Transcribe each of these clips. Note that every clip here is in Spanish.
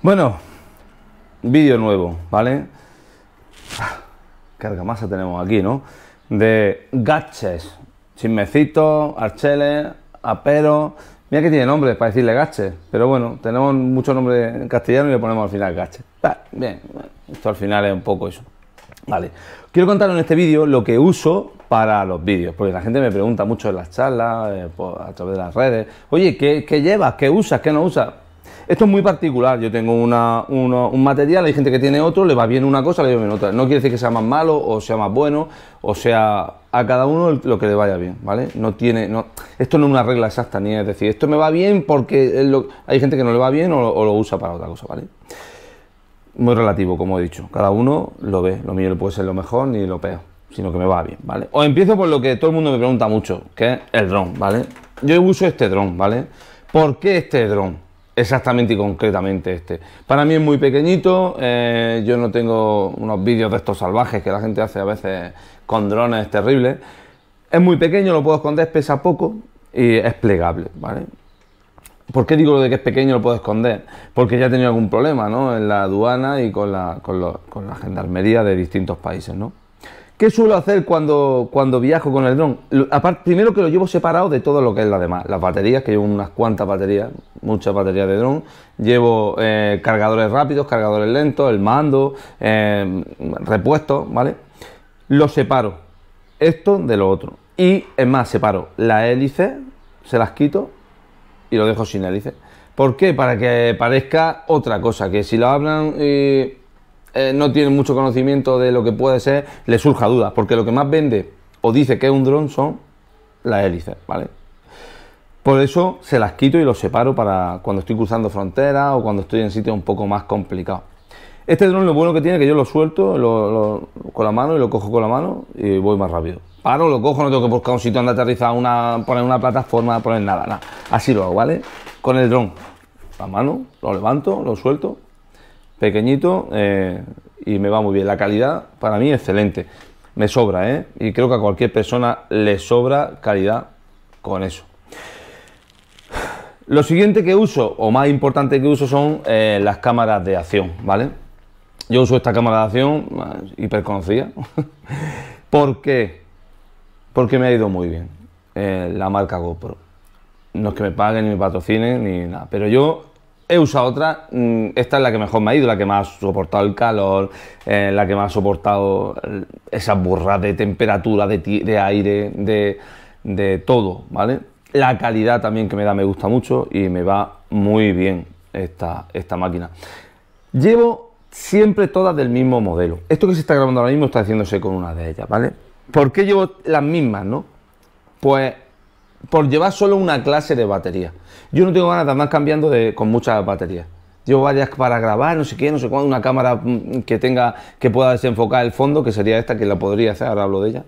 Bueno, vídeo nuevo, ¿vale? Carga masa tenemos aquí, ¿no? De gaches, Chismecito, archeles, Apero... Mira que tiene nombres para decirle gaches, pero bueno, tenemos muchos nombres en castellano y le ponemos al final gaches. bien, esto al final es un poco eso. Vale, quiero contar en este vídeo lo que uso para los vídeos, porque la gente me pregunta mucho en las charlas, eh, a través de las redes, oye, ¿qué, qué llevas? ¿Qué usas? ¿Qué no usas? Esto es muy particular. Yo tengo un material, hay gente que tiene otro, le va bien una cosa, le va bien otra. No quiere decir que sea más malo o sea más bueno, o sea, a cada uno lo que le vaya bien, ¿vale? No tiene, no, esto no es una regla exacta, ni es decir, esto me va bien porque hay gente que no le va bien o, lo usa para otra cosa, ¿vale? Muy relativo, como he dicho. Cada uno lo ve. Lo mío puede ser lo mejor ni lo peor sino que me va bien, ¿vale? O empiezo por lo que todo el mundo me pregunta mucho, que es el dron, ¿vale? Yo uso este dron, ¿vale? ¿Por qué este dron? Exactamente y concretamente este. Para mí es muy pequeñito, eh, yo no tengo unos vídeos de estos salvajes que la gente hace a veces con drones terribles. Es muy pequeño, lo puedo esconder, pesa poco y es plegable, ¿vale? ¿Por qué digo lo de que es pequeño lo puedo esconder? Porque ya he tenido algún problema, ¿no? En la aduana y con la, con la gendarmería de distintos países, ¿no? ¿Qué suelo hacer cuando, cuando viajo con el dron? Aparte, primero que lo llevo separado de todo lo que es la demás. Las baterías, que llevo unas cuantas baterías, muchas baterías de dron. Llevo eh, cargadores rápidos, cargadores lentos, el mando, eh, repuestos, ¿vale? Lo separo. Esto de lo otro. Y es más, separo la hélice, se las quito y lo dejo sin hélice. ¿Por qué? Para que parezca otra cosa, que si lo hablan... Eh, eh, no tiene mucho conocimiento de lo que puede ser, le surja duda, porque lo que más vende o dice que es un dron son las hélices, ¿vale? Por eso se las quito y los separo para cuando estoy cruzando fronteras o cuando estoy en sitios un poco más complicados. Este dron lo bueno que tiene es que yo lo suelto con la mano y lo cojo con la mano y voy más rápido. Paro, lo cojo, no tengo que buscar un sitio donde aterrizar, una, poner una plataforma, poner nada, nada. Así lo hago, ¿vale? Con el dron. La mano, lo levanto, lo suelto pequeñito eh, y me va muy bien. La calidad para mí excelente. Me sobra, ¿eh? Y creo que a cualquier persona le sobra calidad con eso. Lo siguiente que uso, o más importante que uso, son eh, las cámaras de acción, ¿vale? Yo uso esta cámara de acción, eh, hiper conocida. ¿Por qué? Porque me ha ido muy bien. la marca GoPro. No es que me paguen, ni me patrocinen, ni nada. Pero yo He usado otra, mm, esta es la que mejor me ha ido, la que más ha soportado el calor, eh, la que más ha soportado eh, esas burras de temperatura, de, aire, de, todo, ¿vale? La calidad también que me da me gusta mucho y me va muy bien esta, esta máquina. Llevo siempre todas del mismo modelo. Esto que se está grabando ahora mismo está haciéndose con una de ellas, ¿vale? ¿Por qué llevo las mismas, no? Pues por llevar solo una clase de batería. Yo no tengo ganas de andar cambiando de, con muchas baterías. llevo varias para grabar, no sé qué, no sé cuándo, una cámara mm, que tenga, que pueda desenfocar el fondo, que sería esta, que la podría hacer, ahora hablo de ella.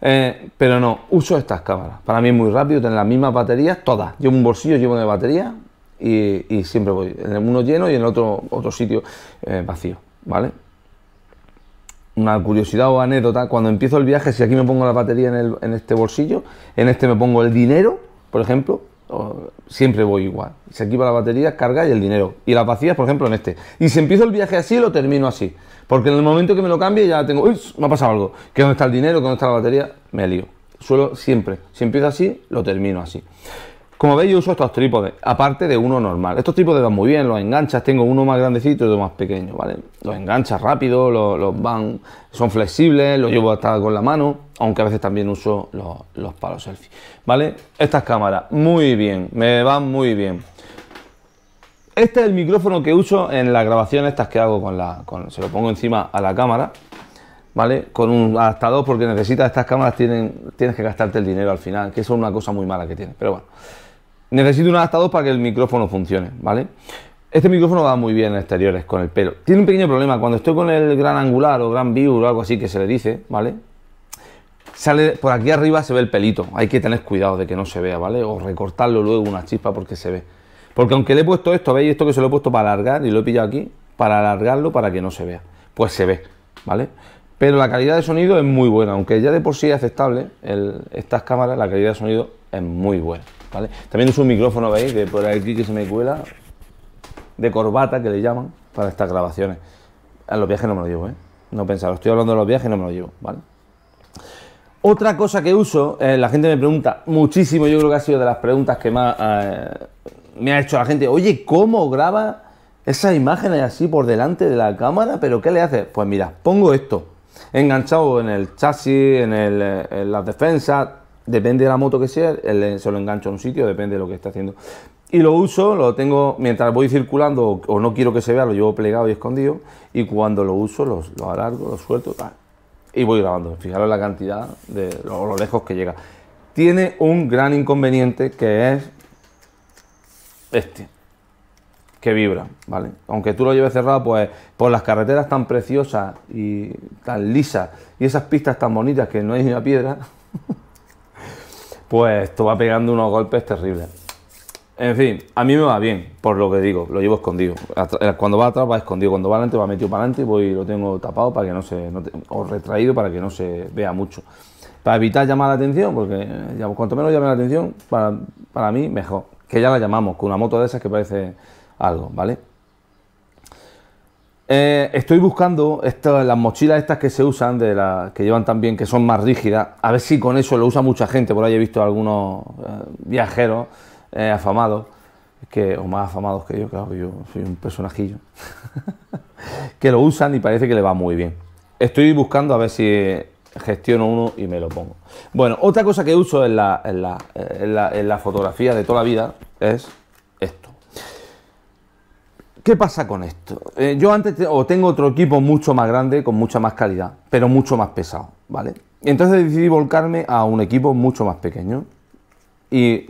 Eh, pero no, uso estas cámaras. Para mí es muy rápido tener las mismas baterías, todas. Llevo un bolsillo llevo de batería y, siempre voy en uno lleno y en otro, otro sitio eh, vacío, ¿vale? una curiosidad o anécdota, cuando empiezo el viaje, si aquí me pongo la batería en, este bolsillo, en este me pongo el dinero, por ejemplo, siempre voy igual. Si aquí va la batería, carga y el dinero. Y las vacías, por ejemplo, en este. Y si empiezo el viaje así, lo termino así. Porque en el momento que me lo cambie, ya tengo, uy, me ha pasado algo. Que dónde está el dinero, que dónde está la batería, me lío. Suelo siempre. Si empiezo así, lo termino así. Como veis, yo uso estos trípodes, aparte de uno normal. Estos trípodes van muy bien, los enganchas, tengo uno más grandecito y otro más pequeño, ¿vale? Los enganchas rápido, los, van, son flexibles, los llevo hasta con la mano, aunque a veces también uso los, los palos selfie, ¿vale? Estas cámaras, muy bien, me van muy bien. Este es el micrófono que uso en las grabaciones estas que hago con la... se lo pongo encima a la cámara, ¿vale? Con un adaptador porque necesitas estas cámaras, tienes que gastarte el dinero al final, que eso es una cosa muy mala que tiene, pero bueno. Necesito un adaptador para que el micrófono funcione, ¿vale? Este micrófono va muy bien en exteriores con el pelo. Tiene un pequeño problema, cuando estoy con el gran angular o gran view o algo así que se le dice, ¿vale? Sale por aquí arriba se ve el pelito, hay que tener cuidado de que no se vea, ¿vale? O recortarlo luego una chispa porque se ve. Porque aunque le he puesto esto, ¿veis esto que se lo he puesto para alargar y lo he pillado aquí? Para alargarlo para que no se vea. Pues se ve, ¿vale? Pero la calidad de sonido es muy buena, aunque ya de por sí es aceptable, estas cámaras, la calidad de sonido es muy buena. También uso un micrófono, ¿veis? De por aquí que se me cuela, de corbata que le llaman, para estas grabaciones. A los viajes no me lo llevo, ¿eh? No pensaba, estoy hablando de los viajes no me lo llevo, ¿vale? Otra cosa que uso, eh, la gente me pregunta muchísimo, yo creo que ha sido de las preguntas que más eh, me ha hecho la gente, oye, ¿cómo graba esas imágenes así por delante de la cámara? ¿Pero qué le hace? Pues mira, pongo esto enganchado en el chasis, en, el, eh, las defensas, depende de la moto que sea, eh, se lo engancho a un sitio, depende de lo que esté haciendo. Y lo uso, lo tengo mientras voy circulando o, no quiero que se vea, lo llevo plegado y escondido. Y cuando lo uso, lo, lo alargo, lo suelto y voy grabando. Fijaros la cantidad de lo lejos que llega. Tiene un gran inconveniente que es este que vibra, ¿vale? Aunque tú lo lleves cerrado, pues por pues las carreteras tan preciosas y tan lisas y esas pistas tan bonitas que no hay ni una piedra, pues esto va pegando unos golpes terribles. En fin, a mí me va bien, por lo que digo, lo llevo escondido. Eh, cuando va atrás va escondido, cuando va adelante va metido para adelante y voy, lo tengo tapado para que no se, o retraído para que no se vea mucho. Para evitar llamar la atención, porque eh, cuanto menos llame la atención, para, para mí mejor. Que ya la llamamos, con una moto de esas que parece algo, ¿vale? Eh, estoy buscando las mochilas estas que se usan, de la, que llevan también, que son más rígidas, a ver si con eso lo usa mucha gente, por ahí he visto algunos eh, viajeros eh, afamados, que, o más afamados que yo, claro, que yo soy un personajillo, que lo usan y parece que le va muy bien. Estoy buscando a ver si gestiono uno y me lo pongo. Bueno, otra cosa que uso en la, en la, en la fotografía de toda la vida es ¿Qué pasa con esto? Eh, yo antes o tengo otro equipo mucho más grande, con mucha más calidad, pero mucho más pesado, ¿vale? Entonces decidí volcarme a un equipo mucho más pequeño. Y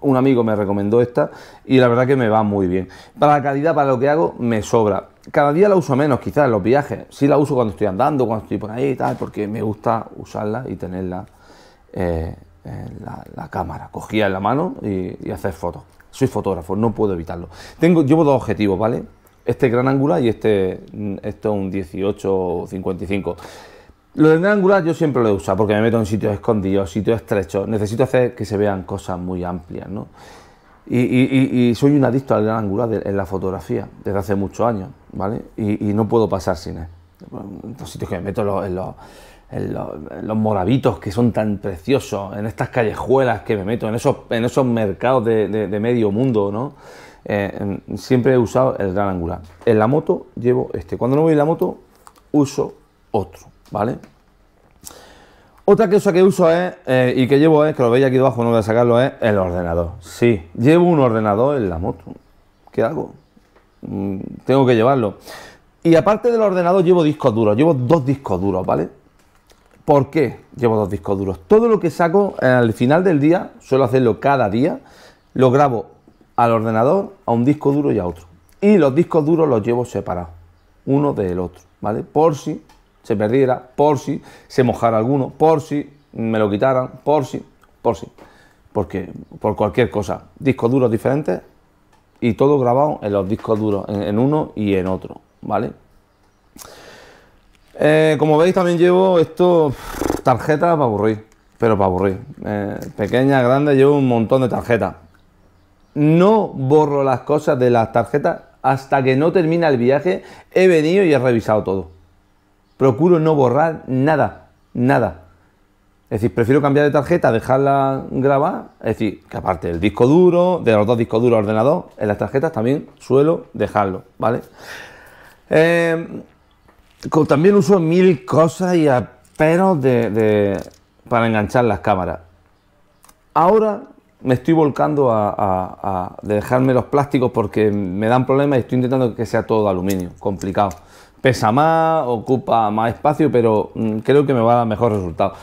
un amigo me recomendó esta y la verdad que me va muy bien. Para la calidad, para lo que hago, me sobra. Cada día la uso menos, quizás en los viajes. Sí la uso cuando estoy andando, cuando estoy por ahí y tal, porque me gusta usarla y tenerla eh, en la, cámara. Cogía en la mano y hacer fotos soy fotógrafo, no puedo evitarlo. Tengo, llevo dos objetivos, ¿vale? Este gran angular y este, mm, esto es un 18-55. Lo del gran angular yo siempre lo he usado porque me meto en sitios escondidos, sitios estrechos. Necesito hacer que se vean cosas muy amplias, ¿no? Y, soy un adicto al gran angular en la fotografía desde hace muchos años, ¿vale? Y, no puedo pasar sin él. Los sitios que me meto en los los, moravitos que son tan preciosos, en estas callejuelas que me meto, en esos, en esos mercados de, medio mundo, ¿no? Eh, siempre he usado el gran angular. En la moto llevo este. Cuando no voy en la moto, uso otro, ¿vale? Otra cosa que uso es, eh, y que llevo es, que lo veis aquí debajo, no voy a sacarlo, es el ordenador. Sí, llevo un ordenador en la moto. ¿Qué hago? Mm, tengo que llevarlo. Y aparte del ordenador llevo discos duros, llevo dos discos duros, ¿vale? ¿Por qué llevo dos discos duros? Todo lo que saco al final del día, suelo hacerlo cada día, lo grabo al ordenador, a un disco duro y a otro. Y los discos duros los llevo separados, uno del otro, ¿vale? Por si se perdiera, por si se mojara alguno, por si me lo quitaran, por si, por si. Porque, por cualquier cosa, discos duros diferentes y todo grabado en los discos duros, en, en uno y en otro, ¿vale? Eh, como veis también llevo esto, tarjetas para aburrir, pero para aburrir. Eh, pequeña, grande, llevo un montón de tarjetas. No borro las cosas de las tarjetas hasta que no termina el viaje. He venido y he revisado todo. Procuro no borrar nada, nada. Es decir, prefiero cambiar de tarjeta, dejarla grabar. Es decir, que aparte del disco duro, de los dos discos duros ordenador, en las tarjetas también suelo dejarlo, ¿vale? Eh, también uso mil cosas y aperos de, para enganchar las cámaras. Ahora me estoy volcando a, a, dejarme los plásticos porque me dan problemas y estoy intentando que sea todo de aluminio, complicado. Pesa más, ocupa más espacio, pero mm, creo que me va a dar mejor resultado.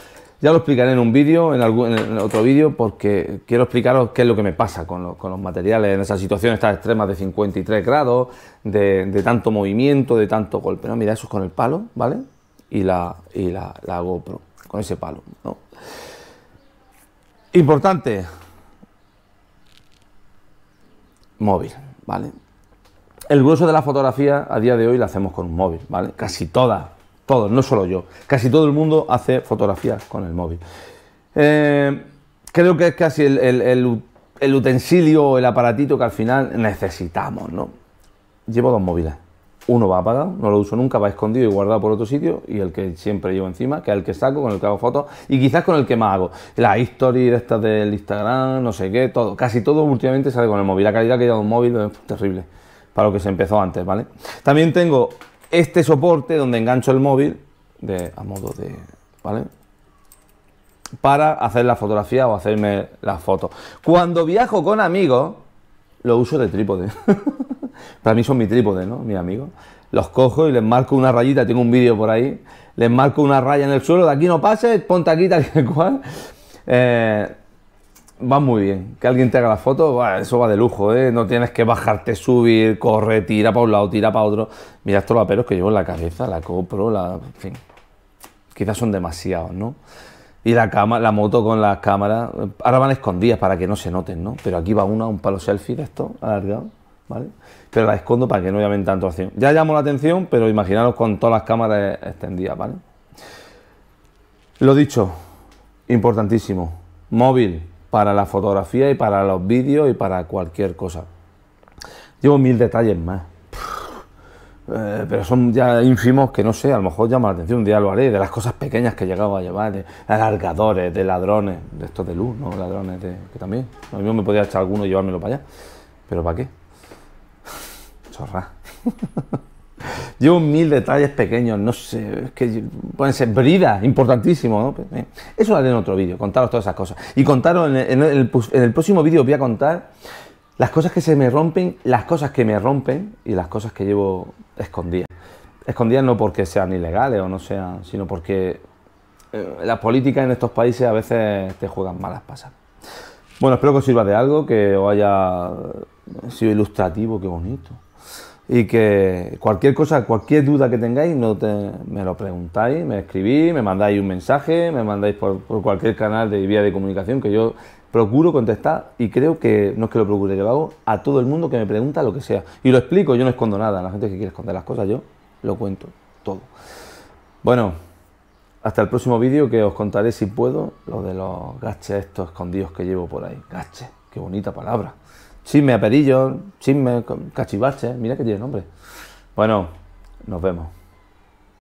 Ya lo explicaré en un vídeo, en, algún, otro vídeo, porque quiero explicaros qué es lo que me pasa con, los materiales en esas situaciones tan extremas de 53 grados, de, tanto movimiento, de tanto golpe. ¿no? Mira, eso es con el palo, ¿vale? Y la, la, GoPro, con ese palo. Importante, móvil, ¿vale? El grueso de la fotografía a día de hoy la hacemos con un móvil, ¿vale? Casi toda. Todos, no solo yo. Casi todo el mundo hace fotografías con el móvil. Eh, creo que es casi el, el, el utensilio, el aparatito que al final necesitamos, ¿no? Llevo dos móviles. Uno va apagado, no lo uso nunca, va escondido y guardado por otro sitio, y el que siempre llevo encima, que es el que saco, con el que hago fotos, y quizás con el que más hago. la historias estas del Instagram, no sé qué, todo. Casi todo últimamente sale con el móvil. La calidad que lleva un móvil es terrible, para lo que se empezó antes, ¿vale? También tengo este soporte donde engancho el móvil de, a modo de... ¿Vale? Para hacer la fotografía o hacerme la foto. Cuando viajo con amigos, lo uso de trípode. Para mí son mi trípode, ¿no? mi amigo Los cojo y les marco una rayita, tengo un vídeo por ahí, les marco una raya en el suelo, de aquí no pases, ponte aquí tal y cual. Eh, va muy bien. Que alguien te haga la foto, eso va de lujo, ¿eh? No tienes que bajarte, subir, corre, tira para un lado, tira para otro. Mira estos laperos que llevo en la cabeza, la compro la. En fin. Quizás son demasiados, ¿no? Y la cama, la moto con las cámaras. Ahora van escondidas para que no se noten, ¿no? Pero aquí va una, un palo selfie de esto, alargado, ¿vale? Pero la escondo para que no llamen tanto acción. Ya llamo la atención, pero imaginaros con todas las cámaras extendidas, ¿vale? Lo dicho, importantísimo. Móvil, para la fotografía y para los vídeos y para cualquier cosa. Llevo mil detalles más. Eh, pero son ya ínfimos que no sé, a lo mejor llama la atención, un día lo haré, de las cosas pequeñas que llegaba a llevar, de alargadores, de ladrones, de estos de luz, ¿no? Ladrones de, que también. A mí me podía echar alguno y llevármelo para allá. Pero ¿para qué? Chorra. Llevo mil detalles pequeños, no sé, que pueden ser bridas, importantísimo, ¿no? Pues, eh, eso lo haré en otro vídeo, contaros todas esas cosas. Y contaros, en el, próximo vídeo voy a contar las cosas que se me rompen, las cosas que me rompen y las cosas que llevo escondidas. Escondidas no porque sean ilegales o no sean, sino porque eh, las políticas en estos países a veces te juegan malas pasas. Bueno, espero que os sirva de algo, que os haya sido ilustrativo, qué bonito y que cualquier cosa, cualquier duda que tengáis, no me lo preguntáis, me escribís, me mandáis un mensaje, me mandáis por, cualquier canal de vía de comunicación que yo procuro contestar y creo que, no es que lo procure, que lo hago a todo el mundo que me pregunta lo que sea. Y lo explico, yo no escondo nada, la gente que quiere esconder las cosas, yo lo cuento todo. Bueno, hasta el próximo vídeo que os contaré si puedo lo de los gaches estos escondidos que llevo por ahí. Gaches, qué bonita palabra. Chisme a Perillo, chisme, cachivache, mira que tiene nombre. Bueno, nos vemos.